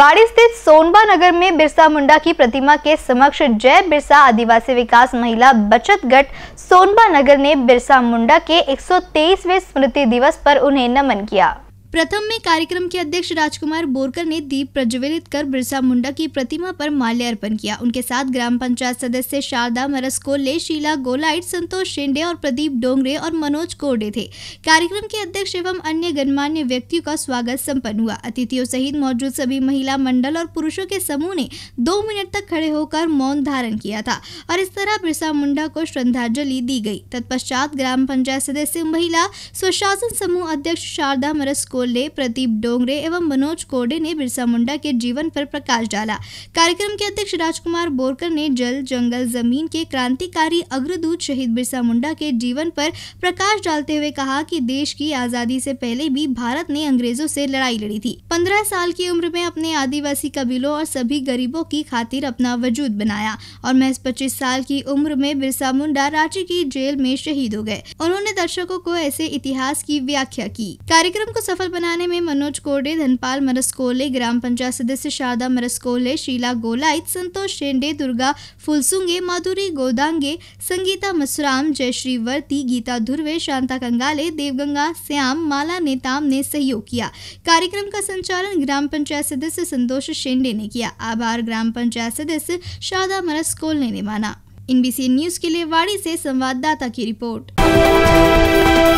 बाड़ी स्थित सोनबा नगर में बिरसा मुंडा की प्रतिमा के समक्ष जय बिरसा आदिवासी विकास महिला बचत गट सोनबा नगर ने बिरसा मुंडा के 123वें स्मृति दिवस पर उन्हें नमन किया प्रथम में कार्यक्रम के अध्यक्ष राजकुमार बोरकर ने दीप प्रज्वलित कर बिरसा मुंडा की प्रतिमा पर माल्यार्पण किया उनके साथ ग्राम पंचायत सदस्य शारदा मरसकोले शीला गोलाइट संतोष शिंडे और प्रदीप डोंगरे और मनोज कोडे थे कार्यक्रम के अध्यक्ष एवं अन्य गणमान्य व्यक्तियों का स्वागत सम्पन्न हुआ अतिथियों सहित मौजूद सभी महिला मंडल और पुरुषों के समूह ने दो मिनट तक खड़े होकर मौन धारण किया था और इस तरह बिरसा मुंडा को श्रद्धांजलि दी गई तत्पश्चात ग्राम पंचायत सदस्य महिला स्वशासन समूह अध्यक्ष शारदा मरसको कोल्ले प्रदीप डोंगरे एवं मनोज कोडे ने बिरसा मुंडा के जीवन पर प्रकाश डाला कार्यक्रम के अध्यक्ष राजकुमार बोरकर ने जल जंगल जमीन के क्रांतिकारी अग्रदूत शहीद बिरसा मुंडा के जीवन पर प्रकाश डालते हुए कहा कि देश की आजादी से पहले भी भारत ने अंग्रेजों से लड़ाई लड़ी थी पंद्रह साल की उम्र में अपने आदिवासी कबीलों और सभी गरीबों की खातिर अपना वजूद बनाया और महज पच्चीस साल की उम्र में बिरसा मुंडा रांची की जेल में शहीद हो गए उन्होंने दर्शकों को ऐसे इतिहास की व्याख्या की कार्यक्रम को सफल बनाने में मनोज कोडे धनपाल मरसकोले ग्राम पंचायत सदस्य शारदा मरसकोले शीला गोलाइत संतोष शेंडे दुर्गा फुलसुंगे माधुरी गोदांगे संगीता मसुराम जयश्री वर्ती गीता धुर्वे शांता कंगाले देवगंगा श्याम माला नेताम ने सहयोग किया कार्यक्रम का संचालन ग्राम पंचायत सदस्य संतोष शेंडे ने किया आभार ग्राम पंचायत सदस्य शारदा मरसकोले ने माना सी न्यूज के लिए वाड़ी से संवाददाता की रिपोर्ट